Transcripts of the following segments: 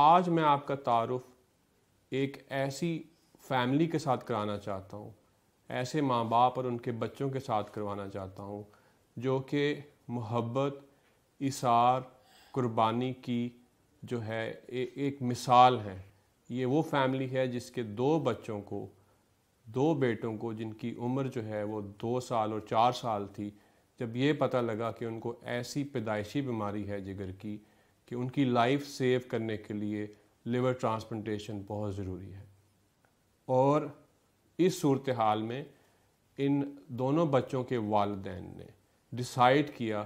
आज मैं आपका तारफ़ एक ऐसी फैमिली के साथ कराना चाहता हूँ ऐसे माँ बाप और उनके बच्चों के साथ करवाना चाहता हूँ जो कि मोहब्बत इसार कुर्बानी की जो है ए, एक मिसाल है ये वो फैमिली है जिसके दो बच्चों को दो बेटों को जिनकी उम्र जो है वो दो साल और चार साल थी जब ये पता लगा कि उनको ऐसी पैदाइशी बीमारी है जिगर की कि उनकी लाइफ सेव करने के लिए लिवर ट्रांसप्लांटेशन बहुत ज़रूरी है और इस सूरत हाल में इन दोनों बच्चों के वालदेन ने डिसाइड किया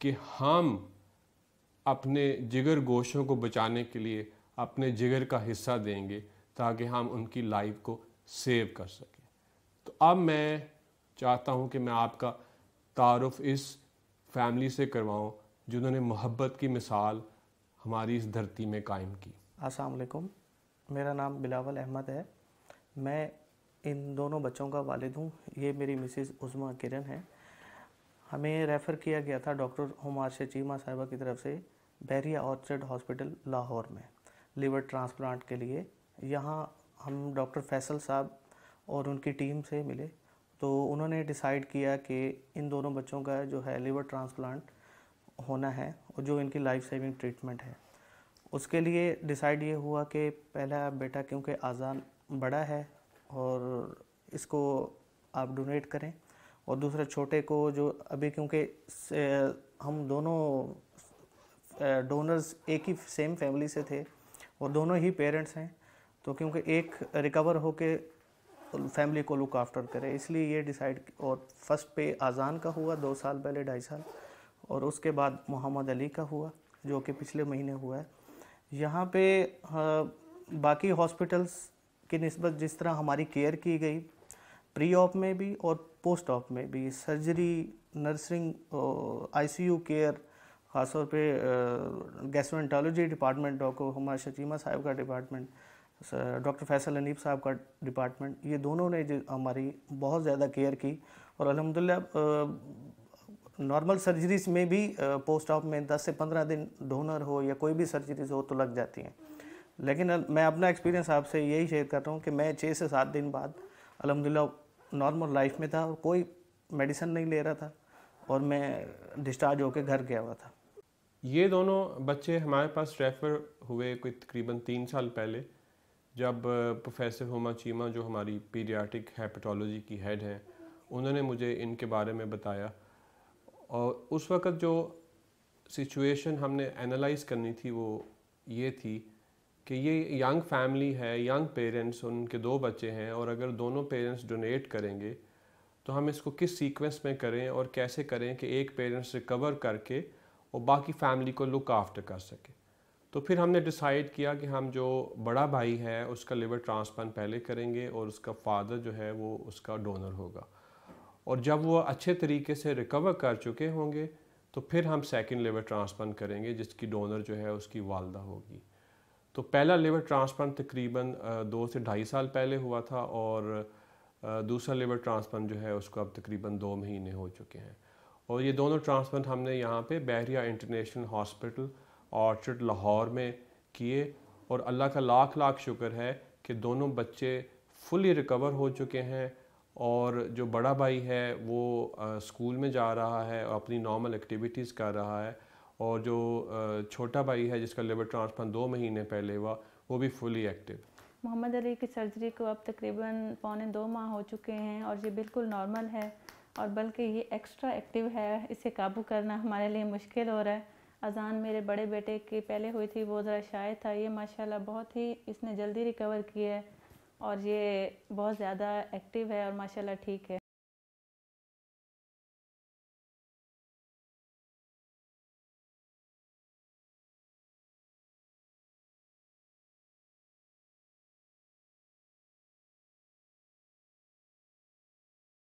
कि हम अपने जिगर गोशों को बचाने के लिए अपने जिगर का हिस्सा देंगे ताकि हम उनकी लाइफ को सेव कर सकें तो अब मैं चाहता हूं कि मैं आपका तारफ़ इस फैमिली से करवाऊं जिन्होंने मोहब्बत की मिसाल हमारी इस धरती में कायम की असलकुम मेरा नाम बिलावल अहमद है मैं इन दोनों बच्चों का वालिद हूँ ये मेरी मिसिज़ उज़मा किरण है हमें रेफ़र किया गया था डॉक्टर शे शचीमा साहिबा की तरफ से बैरिया ऑर्चर्ड हॉस्पिटल लाहौर में लिवर ट्रांसप्लांट के लिए यहाँ हम डॉक्टर फैसल साहब और उनकी टीम से मिले तो उन्होंने डिसाइड किया कि इन दोनों बच्चों का जो है लिवर ट्रांसप्लांट होना है और जो इनकी लाइफ सेविंग ट्रीटमेंट है उसके लिए डिसाइड ये हुआ कि पहला बेटा क्योंकि आज़ान बड़ा है और इसको आप डोनेट करें और दूसरे छोटे को जो अभी क्योंकि हम दोनों डोनर्स एक ही सेम फैमिली से थे और दोनों ही पेरेंट्स हैं तो क्योंकि एक रिकवर होके फैमिली को लुक आफ्टर करे इसलिए ये डिसाइड और फर्स्ट पे आज़ान का हुआ दो साल पहले ढाई साल और उसके बाद मोहम्मद अली का हुआ जो कि पिछले महीने हुआ है यहाँ पे हाँ, बाकी हॉस्पिटल्स की नस्बत जिस तरह हमारी केयर की गई प्री ऑप में भी और पोस्ट ऑप में भी सर्जरी नर्सिंग आईसीयू केयर खासतौर पे गैस्ट्रोएंटोलॉजी डिपार्टमेंट डॉक्टर हमारे शचीमा साहब का डिपार्टमेंट डॉक्टर फैसल अनीब साहब का डिपार्टमेंट ये दोनों ने हमारी बहुत ज़्यादा केयर की और अलहमदिल्ला नॉर्मल सर्जरीज में भी पोस्ट ऑप में 10 से 15 दिन डोनर हो या कोई भी सर्जरीज हो तो लग जाती हैं लेकिन मैं अपना एक्सपीरियंस आपसे यही शेयर कर रहा हूँ कि मैं छः से सात दिन बाद अलहमदिल्ला नॉर्मल लाइफ में था और कोई मेडिसिन नहीं ले रहा था और मैं डिस्चार्ज होकर घर गया हुआ था ये दोनों बच्चे हमारे पास रेफ़र हुए कोई तकरीबन तीन साल पहले जब प्रोफेसर होमा चीमा जो हमारी पीडियाटिक हेपेटोलॉजी की हेड हैं उन्होंने मुझे इनके बारे में बताया और उस वक़्त जो सिचुएशन हमने एनालाइज करनी थी वो ये थी कि ये यंग फैमिली है यंग पेरेंट्स उनके दो बच्चे हैं और अगर दोनों पेरेंट्स डोनेट करेंगे तो हम इसको किस सीक्वेंस में करें और कैसे करें कि एक पेरेंट्स रिकवर करके और बाकी फैमिली को लुक आफ्टर कर सके तो फिर हमने डिसाइड किया कि हम जो बड़ा भाई है उसका लिवर ट्रांसप्लांट पहले करेंगे और उसका फादर जो है वो उसका डोनर होगा और जब वो अच्छे तरीके से रिकवर कर चुके होंगे तो फिर हम सेकेंड लेवर ट्रांसप्लांट करेंगे जिसकी डोनर जो है उसकी वालदा होगी तो पहला लेवर ट्रांसप्लांट तकरीबन दो से ढाई साल पहले हुआ था और दूसरा लेवर ट्रांसप्लांट जो है उसको अब तकरीबन दो महीने हो चुके हैं और ये दोनों ट्रांसप्लांट हमने यहाँ पे Bahria international hospital orchard Lahore में किए और अल्लाह का लाख लाख शुक्र है कि दोनों बच्चे फुली रिकवर हो चुके हैं और जो बड़ा भाई है वो स्कूल में जा रहा है और अपनी नॉर्मल एक्टिविटीज़ कर रहा है और जो छोटा भाई है जिसका लिवर ट्रांसप्लांट दो महीने पहले हुआ वो भी फुली एक्टिव मोहम्मद अली की सर्जरी को अब तकरीबन पौने दो माह हो चुके हैं और ये बिल्कुल नॉर्मल है और बल्कि ये एक्स्ट्रा एक्टिव है इसे काबू करना हमारे लिए मुश्किल हो रहा है अजान मेरे बड़े बेटे की पहले हुई थी वो ज़रा शायद था ये माशाल्लाह बहुत ही इसने जल्दी रिकवर किया है और ये बहुत ज़्यादा एक्टिव है और माशाल्लाह ठीक है